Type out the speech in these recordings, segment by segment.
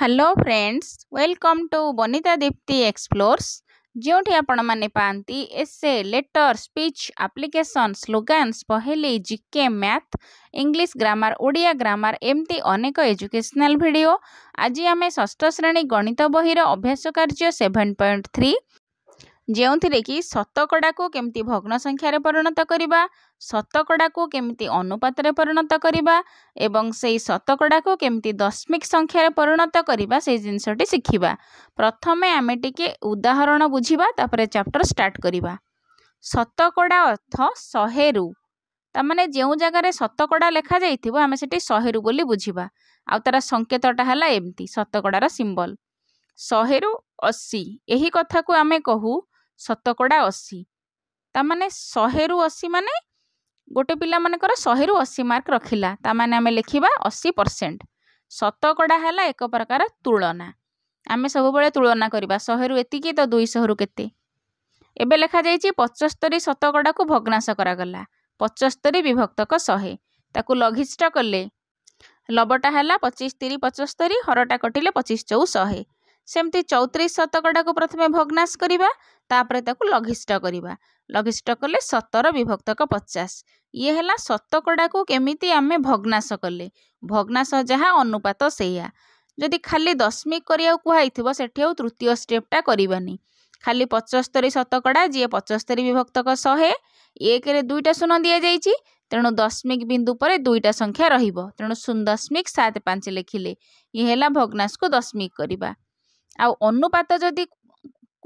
hello friends welcome to Banita Dipti explores ଯେଉଁଠି ଆପଣମାନେ ପାଆନ୍ତି essay letter speech application slogans ପହେଲି GK math English grammar Odia grammar ଏମିତି ଅନେକ ଏଜୁକେସନାଲ୍ ଭିଡ଼ିଓ ଆଜି ଆମେ ଷଷ୍ଠ ଶ୍ରେଣୀ ଗଣିତ ବହିର ଅଭ୍ୟାସ କାର୍ଯ୍ୟ ସେଭେନ୍ ପଏଣ୍ଟ ଥ୍ରୀ ଯେଉଁଥିରେ କି ଶତକଡ଼ାକୁ କେମିତି ଭଗ୍ନ ସଂଖ୍ୟାରେ ପରିଣତ କରିବା ଶତକଡ଼ାକୁ କେମିତି ଅନୁପାତରେ ପରିଣତ କରିବା ଏବଂ ସେଇ ଶତକଡ଼ାକୁ କେମିତି ଦଶମିକ ସଂଖ୍ୟାରେ ପରିଣତ କରିବା ସେଇ ଜିନିଷଟି ଶିଖିବା ପ୍ରଥମେ ଆମେ ଟିକେ ଉଦାହରଣ ବୁଝିବା ତାପରେ ଚାପ୍ଟର ଷ୍ଟାର୍ଟ କରିବା ଶତକଡ଼ା ଅର୍ଥ ଶହେରୁ ତାମାନେ ଯେଉଁ ଜାଗାରେ ଶତକଡ଼ା ଲେଖାଯାଇଥିବ ଆମେ ସେଠି ଶହେରୁ ବୋଲି ବୁଝିବା ଆଉ ତାର ସଙ୍କେତଟା ହେଲା ଏମିତି ଶତକଡ଼ାର ସିମ୍ବଲ ଶହେରୁ ଅଶୀ ଏହି କଥାକୁ ଆମେ କହୁ ଶତକଡ଼ା ଅଶୀ ତାମାନେ ଶହେରୁ ଅଶୀ ମାନେ ଗୋଟେ ପିଲାମାନଙ୍କର ଶହେରୁ ଅଶୀ ମାର୍କ ରଖିଲା ତାମାନେ ଆମେ ଲେଖିବା ଅଶୀ ପରସେଣ୍ଟ ଶତକଡ଼ା ହେଲା ଏକ ପ୍ରକାର ତୁଳନା ଆମେ ସବୁବେଳେ ତୁଳନା କରିବା ଶହେରୁ ଏତିକି ତ ଦୁଇ ଶହରୁ କେତେ ଏବେ ଲେଖାଯାଇଛି ପଞ୍ଚସ୍ତରୀ ଶତକଡ଼ାକୁ ଭଗ୍ନାଶ କରାଗଲା ପଞ୍ଚସ୍ତରୀ ବିଭକ୍ତକ ଶହେ ତାକୁ ଲଘିଷ୍ଟ କଲେ ଲବଟା ହେଲା ପଚିଶ ତିରିଶ ପଞ୍ଚସ୍ତରୀ ହରଟା କଟିଲେ ପଚିଶ ଚଉ ଶହେ ସେମିତି ଚଉତିରିଶ ଶତକଡ଼ାକୁ ପ୍ରଥମେ ଭଗ୍ନାଶ କରିବା ତାପରେ ତାକୁ ଲଘିଷ୍ଠ କରିବା ଲଘିଷ୍ଠ କଲେ ସତର ବିଭକ୍ତକ ପଚାଶ ଇଏ ହେଲା ଶତକଡ଼ାକୁ କେମିତି ଆମେ ଭଗ୍ନାଶ କଲେ ଭଗ୍ନାଶ ଯାହା ଅନୁପାତ ସେଇଆ ଯଦି ଖାଲି ଦଶମିକ କରିବାକୁ କୁହାଇଥିବ ସେଠି ଆଉ ତୃତୀୟ ଷ୍ଟେପ୍ଟା କରିବାନି ଖାଲି ପଚସ୍ତରୀ ଶତକଡ଼ା ଯିଏ ପଚସ୍ତରୀ ବିଭକ୍ତକ ଶହେ ଏକରେ ଦୁଇଟା ଶୂନ ଦିଆଯାଇଛି ତେଣୁ ଦଶମିକ ବିନ୍ଦୁ ପରେ ଦୁଇଟା ସଂଖ୍ୟା ରହିବ ତେଣୁ ଶୂନ ଦଶମିକ ସାତ ପାଞ୍ଚ ଲେଖିଲେ ଇଏ ହେଲା ଭଗ୍ନାଶକୁ ଦଶମିକ କରିବା ଆଉ ଅନୁପାତ ଯଦି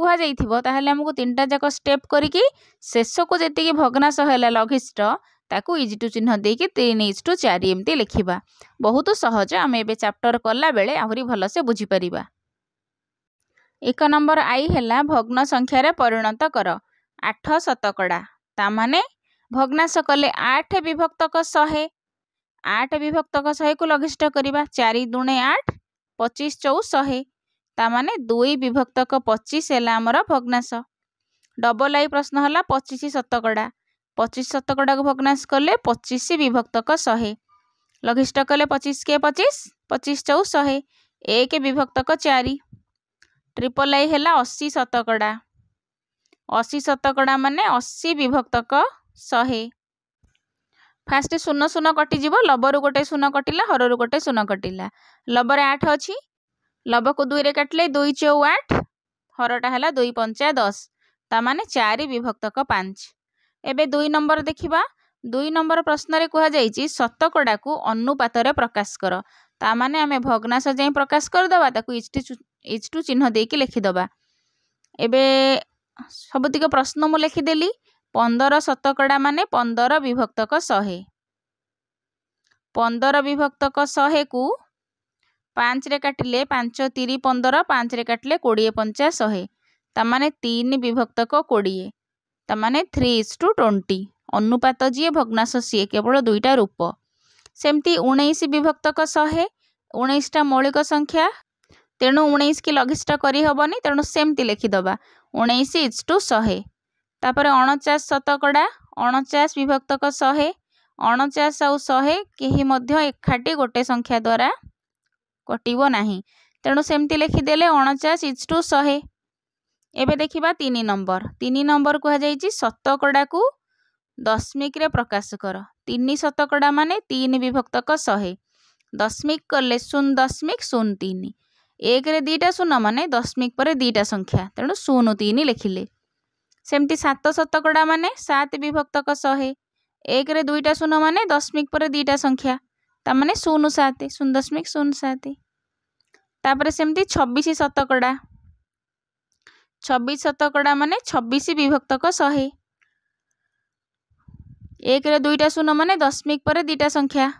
କୁହାଯାଇଥିବ ତାହେଲେ ଆମକୁ ତିନିଟା ଯାକ ଷ୍ଟେପ୍ କରିକି ଶେଷକୁ ଯେତିକି ଭଗ୍ନାଶ ହେଲା ଲଘିଷ୍ଠ ତାକୁ ଇଜ୍ ଟୁ ଚିହ୍ନ ଦେଇକି ତିନି ଇଜ୍ ଟୁ ଚାରି ଏମିତି ଲେଖିବା ବହୁତ ସହଜ ଆମେ ଏବେ ଚାପ୍ଟର କଲାବେଳେ ଆହୁରି ଭଲସେ ବୁଝିପାରିବା ଏକ ନମ୍ବର ଆଇ ହେଲା ଭଗ୍ନ ସଂଖ୍ୟାରେ ପରିଣତ କର ଆଠ ଶତକଡ଼ା ତା ମାନେ ଭଗ୍ନାଶ କଲେ ଆଠ ବିଭକ୍ତକ ଶହେ ଆଠ ବିଭକ୍ତକ ଶହେକୁ ଲଘିଷ୍ଠ କରିବା ଚାରି ଦୁଣେ ଆଠ ପଚିଶ ଚଉ ଶହେ ता तामा दुई विभक्त पच्चिस होला भगनास डबल आई प्रश्न होला पचिस शतकडा शतकड़ा को भग्नास कले पच्चिस विभक्तक शे लघिष्ट कले पच्चिस के पचिस पच्चिस चौ श विभक्तक चार ट्रिपल आई होला असी शतकडा असी शतकडा म असी विभक्तक शे फास्ट शून शून्य कटियो लबरू गएन कटिला हरु गोटे शून्य कटिला लबर आठ अझै লবকু দুইরে কাটলে দুই চৌ আট হরটা হল দুই পঞ্চা দশ তা মানে চারি বিভক্তক পাঁচ এবে দুই নম্বর দেখিবা দুই নম্বর প্রশ্নরে কুহযাইছি শতকড়াকু অনুপাতরে প্রকাশ কর তা মানে আমি ভগ্নাশ যাই প্রকাশ করিদেবা তাকে ইচটি ইচটু চিহ্ন দিয়ে লিখিদেবা এবে ସବୁତିକ ପ୍ରଶ୍ନ ମୁଁ ଲେଖିଦେଲି ପନ୍ଦର ଶତକଡ଼ା ମାନେ ପନ୍ଦର ବିଭକ୍ତକ ଶହେ ପନ୍ଦର ବିଭକ୍ତକ ଶହେକୁ ପାଞ୍ଚରେ କାଟିଲେ ପାଞ୍ଚ ତିରି ପନ୍ଦର ପାଞ୍ଚରେ କାଟିଲେ କୋଡ଼ିଏ ପଞ୍ଚା ଶହେ ତାମାନେ ତିନି ବିଭକ୍ତକ କୋଡ଼ିଏ ତାମାନେ ଥ୍ରୀ ଇଜ୍ ଟୁ ଟ୍ୱେଣ୍ଟି ଅନୁପାତ ଯିଏ ଭଗ୍ନାଶ ସିଏ କେବଳ ଦୁଇଟା ରୂପ ସେମିତି ଉଣେଇଶ ବିଭକ୍ତକ ଶହେ ଉଣେଇଶଟା ମୌଳିକ ସଂଖ୍ୟା ତେଣୁ ଉଣେଇଶ କି ଲଘିଷ୍ଠ କରିହେବନି ତେଣୁ ସେମିତି ଲେଖିଦେବା ଉଣେଇଶ ଇଜ୍ ଟୁ ଶହେ ତାପରେ ଅଣଚାଶ ଶତକଡ଼ା ଅଣଚାଶ ବିଭକ୍ତକ ଶହେ ଅଣଚାଶ ଆଉ ଶହେ କେହି ମଧ୍ୟ ଏକାଠି ଗୋଟେ ସଂଖ୍ୟା ଦ୍ୱାରା कटि नाहिँ तेणुस लेखिदेले अनचास इज नंबर शे नंबर नम्बर तिन नम्बर कुतकडा कु प्रकाश प्रकाशकर तिन शतकडा मन विभक्त शे दसमिक कले शून्य दसमिक शून्य तिन एक दुईटा शून म दसमिक पर दुईटा संख्या तेणु शून्ति लेखिसत म सात विभक्त शे एक दुईटा शून्य म दशमिक पर दुईटा संख्या ता शून सात शून दशमिक शून सात सेमती छबिश शतकड़ा छबिश शतकड़ा मान छबिश विभक्त शहे एक दुईटा शून मान दशमिक पर दुटा संख्या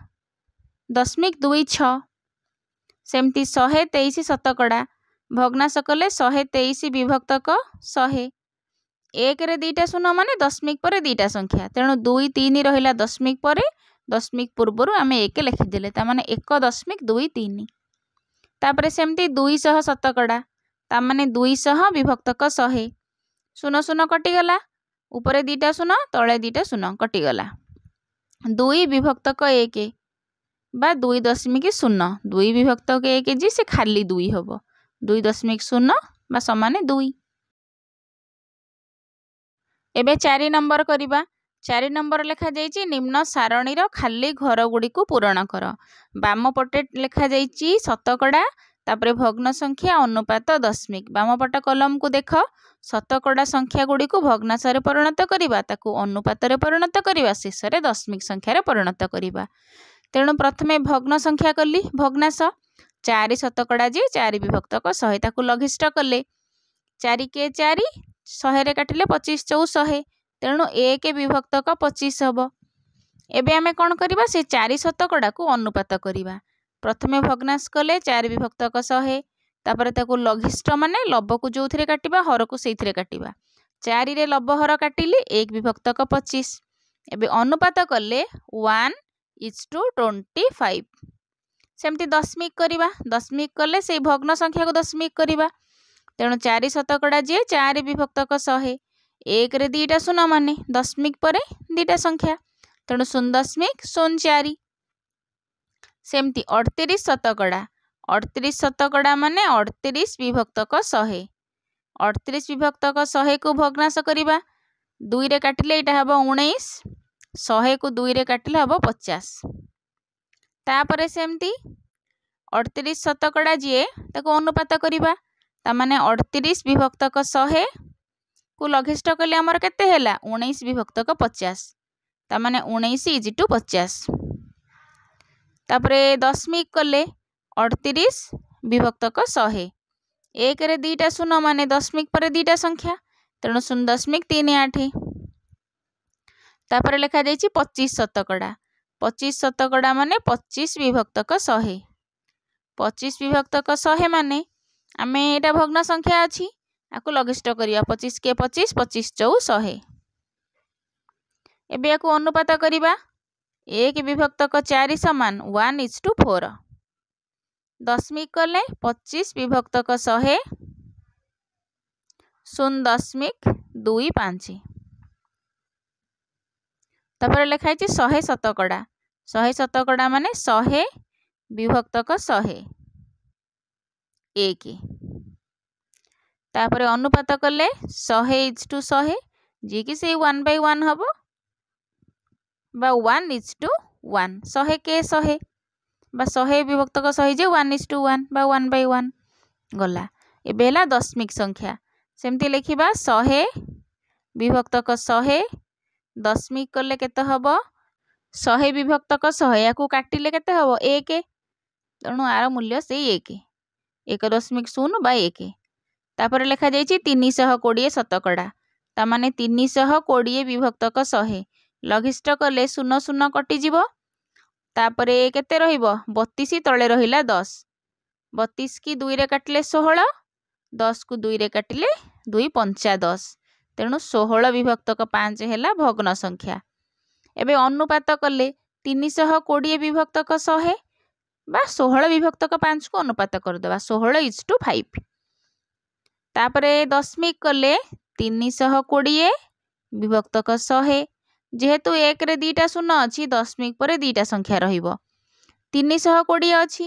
दशमिक दुई छमती शहे तेईस शतकड़ा भग्नाश कले शहे तेईस विभक्तक शहे एक दुईटा शून मान दशमिक पर दुटा संख्या तेणु दुई तीन रहा दशमिक पर ଦଶମିକ ପୂର୍ବରୁ ଆମେ ଏକ ଲେଖିଦେଲେ ତାମାନେ ଏକ ଦଶମିକ ଦୁଇ ତିନି ତାପରେ ସେମିତି ଦୁଇଶହ ଶତକଡ଼ା ତାମାନେ ଦୁଇଶହ ବିଭକ୍ତକ ଶହେ ଶୂନ ଶୂନ କଟିଗଲା ଉପରେ ଦୁଇଟା ଶୂନ ତଳେ ଦୁଇଟା ଶୂନ କଟିଗଲା ଦୁଇ ବିଭକ୍ତକ ଏକ ବା ଦୁଇ ଦଶମିକ ଶୂନ ଦୁଇ ବିଭକ୍ତକ ଏକ ଯେ ସେ ଖାଲି ଦୁଇ ହେବ ଦୁଇ ଦଶମିକ ଶୂନ ବା ସମାନ ଦୁଇ ଏବେ ଚାରି ନମ୍ବର କରିବା ଚାରି ନମ୍ବର ଲେଖାଯାଇଛି ନିମ୍ନ ସାରଣୀର ଖାଲି ଘରଗୁଡ଼ିକୁ ପୂରଣ କର ବାମ ପଟେ ଲେଖାଯାଇଛି ଶତକଡ଼ା ତାପରେ ଭଗ୍ନ ସଂଖ୍ୟା ଅନୁପାତ ଦଶମିକ ବାମପଟ କଲମକୁ ଦେଖ ଶତକଡ଼ା ସଂଖ୍ୟାଗୁଡ଼ିକୁ ଭଗ୍ନାଶରେ ପରିଣତ କରିବା ତାକୁ ଅନୁପାତରେ ପରିଣତ କରିବା ଶେଷରେ ଦଶମିକ ସଂଖ୍ୟାରେ ପରିଣତ କରିବା ତେଣୁ ପ୍ରଥମେ ଭଗ୍ନ ସଂଖ୍ୟା କଲି ଭଗ୍ନାଶ ଚାରି ଶତକଡ଼ା ଯିଏ ଚାରି ବିଭକ୍ତକ ଶହେ ତାକୁ ଲଘିଷ୍ଠ କଲେ ଚାରି କେ ଚାରି ଶହେରେ କାଟିଲେ ପଚିଶ ଚଉ ଶହେ ତେଣୁ ଏକ ବିଭକ୍ତ କ ପଚିଶ ହେବ ଏବେ ଆମେ କ'ଣ କରିବା ସେ ଚାରି ଶତକଡ଼ାକୁ ଅନୁପାତ କରିବା ପ୍ରଥମେ ଭଗ୍ନାଶ କଲେ ଚାରି ବିଭକ୍ତ କ ଶହେ ତାପରେ ତାକୁ ଲଘିଷ୍ଠ ମାନେ ଲବକୁ ଯେଉଁଥିରେ କାଟିବା ହରକୁ ସେଇଥିରେ କାଟିବା ଚାରିରେ ଲବ ହର କାଟିଲି ଏକ ବିଭକ୍ତ କ ପଚିଶ ଏବେ ଅନୁପାତ କଲେ one is to twenty five ସେମିତି ଦଶମିକ କରିବା ଦଶମିକ କଲେ ସେଇ ଭଗ୍ନ ସଂଖ୍ୟାକୁ ଦଶମିକ କରିବା ତେଣୁ ଚାରି ଶତକଡ଼ା ଯିଏ ଚାରି ବିଭକ୍ତକ ଶହେ ଏକରେ ଦୁଇଟା ଶୂନ ମାନେ ଦଶମିକ ପରେ ଦୁଇଟା ସଂଖ୍ୟା ତେଣୁ ଶୂନ ଦଶମିକ ଶୂନ ଚାରି ସେମିତି ଅଠତିରିଶ ଶତକଡ଼ା ଅଠତିରିଶ ଶତକଡ଼ା ମାନେ ଅଠତିରିଶ ବିଭକ୍ତକ ଶହେ ଅଠତିରିଶ ବିଭକ୍ତକ ଶହେକୁ ଭଗ୍ନାଶ କରିବା ଦୁଇରେ କାଟିଲେ ଏଇଟା ହେବ ଉଣେଇଶ ଶହେକୁ ଦୁଇରେ କାଟିଲେ ହେବ ପଚାଶ ତାପରେ ସେମିତି ଅଠତିରିଶ ଶତକଡ଼ା ଯିଏ ତାକୁ ଅନୁପାତ କରିବା ତାମାନେ ଅଠତିରିଶ ବିଭକ୍ତକ ଶହେ କୁ ଲଘିଷ୍ଠ କଲେ ଆମର କେତେ ହେଲା ଉଣେଇଶ ବିଭକ୍ତକ ପଚାଶ ତାମାନେ ଉଣେଇଶ ଇଜି ଟୁ ପଚାଶ ତାପରେ ଦଶମିକ କଲେ ଅଠତିରିଶ ବିଭକ୍ତକ ଶହେ ଏକରେ ଦୁଇଟା ଶୂନ ମାନେ ଦଶମିକ ପରେ ଦୁଇଟା ସଂଖ୍ୟା ତେଣୁ ଶୂନ ଦଶମିକ ତିନି ଆଠ ତାପରେ ଲେଖାଯାଇଛି ପଚିଶ ଶତକଡ଼ା ପଚିଶ ଶତକଡ଼ା ମାନେ ପଚିଶ ବିଭକ୍ତକ ଶହେ ପଚିଶ ବିଭକ୍ତକ ଶହେ ମାନେ ଆମେ ଏଇଟା ଭଗ୍ନ ସଂଖ୍ୟା ଅଛି यु लघिष्ट पचिस पचिस पचिस चौ एक विभक्त चार समान वान इज टु फोर दसमिक कले पच्चिस विभक्त शून्य दसमिक दुई पाँच तपाईँले लेखाइ शतकडा शे शतकडा महे विभक्त श ତାପରେ ଅନୁପାତ କଲେ ଶହେ ଇଜ୍ ଟୁ ଶହେ ଯିଏକି ସେଇ ୱାନ୍ ବାଇ ୱାନ୍ ହେବ বা ওয়ান ইজ টু ওয়ান শহে কে শহে বা শহে বিভক্তক শহে যে ওয়ান ইজ টু ওয়ান বা ওয়ান বাই ওয়ান গলা ଏବେ ହେଲା ଦଶମିକ ସଂଖ୍ୟା ସେମିତି ଲେଖିବା ଶହେ ବିଭକ୍ତକ ଶହେ ଦଶମିକ କଲେ କେତେ ହେବ ଶହେ ବିଭକ୍ତକ ଶହେ ୟାକୁ କାଟିଲେ କେତେ ହେବ ଏକ ତେଣୁ ଆର ମୂଲ୍ୟ ସେଇ ଏକ ଏକ ଦଶମିକ ଶୂନ ବା ଏକ ତାପରେ ଲେଖାଯାଇଛି ତିନିଶହ କୋଡ଼ିଏ ଶତକଡ଼ା ତା ମାନେ ତିନିଶହ କୋଡ଼ିଏ ବିଭକ୍ତକ ଶହେ ଲଘିଷ୍ଟ କଲେ ଶୂନ ଶୂନ କଟିଯିବ ତାପରେ କେତେ ରହିବ ବତିଶ ତଳେ ରହିଲା ଦଶ ବତିଶ କି ଦୁଇରେ କାଟିଲେ ଷୋହଳ ଦଶକୁ ଦୁଇରେ କାଟିଲେ ଦୁଇ ପଞ୍ଚା ଦଶ ତେଣୁ ଷୋହଳ ବିଭକ୍ତକ ପାଞ୍ଚ ହେଲା ଭଗ୍ନ ସଂଖ୍ୟା ଏବେ ଅନୁପାତ କଲେ ତିନିଶହ କୋଡ଼ିଏ ବିଭକ୍ତକ ଶହେ ବା ଷୋହଳ ବିଭକ୍ତକ ପାଞ୍ଚକୁ ଅନୁପାତ କରିଦେବା ଷୋହଳ ଇଜ୍ ଟୁ ଫାଇଭ୍ ତାପରେ ଦଶମିକ କଲେ ତିନିଶହ କୋଡ଼ିଏ ବିଭକ୍ତକ ଶହେ ଯେହେତୁ ଏକରେ ଦୁଇଟା ଶୂନ ଅଛି ଦଶମିକ ପରେ ଦୁଇଟା ସଂଖ୍ୟା ରହିବ ତିନିଶହ କୋଡ଼ିଏ ଅଛି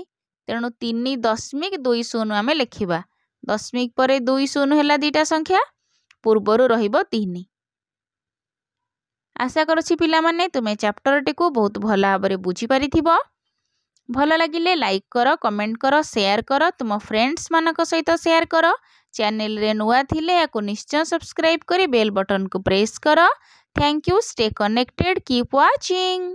ତେଣୁ ତିନି ଦଶମିକ ଦୁଇ ଶୂନ ଆମେ ଲେଖିବା ଦଶମିକ ପରେ ଦୁଇ ଶୂନ ହେଲା ଦୁଇଟା ସଂଖ୍ୟା ପୂର୍ବରୁ ରହିବ ତିନି ଆଶା କରୁଛି ପିଲାମାନେ ତୁମେ ଚାପ୍ଟରଟିକୁ ବହୁତ ଭଲ ଭାବରେ ବୁଝିପାରିଥିବ ଭଲ ଲାଗିଲେ ଲାଇକ୍ କର କମେଣ୍ଟ କର ସେୟାର କର ତୁମ ଫ୍ରେଣ୍ଡସ୍ମାନଙ୍କ ସହିତ ସେୟାର କର चैनल रे नुआ थिले याकु निश्चय सब्सक्राइब करी बेल बटन को प्रेस कर thank you stay connected keep watching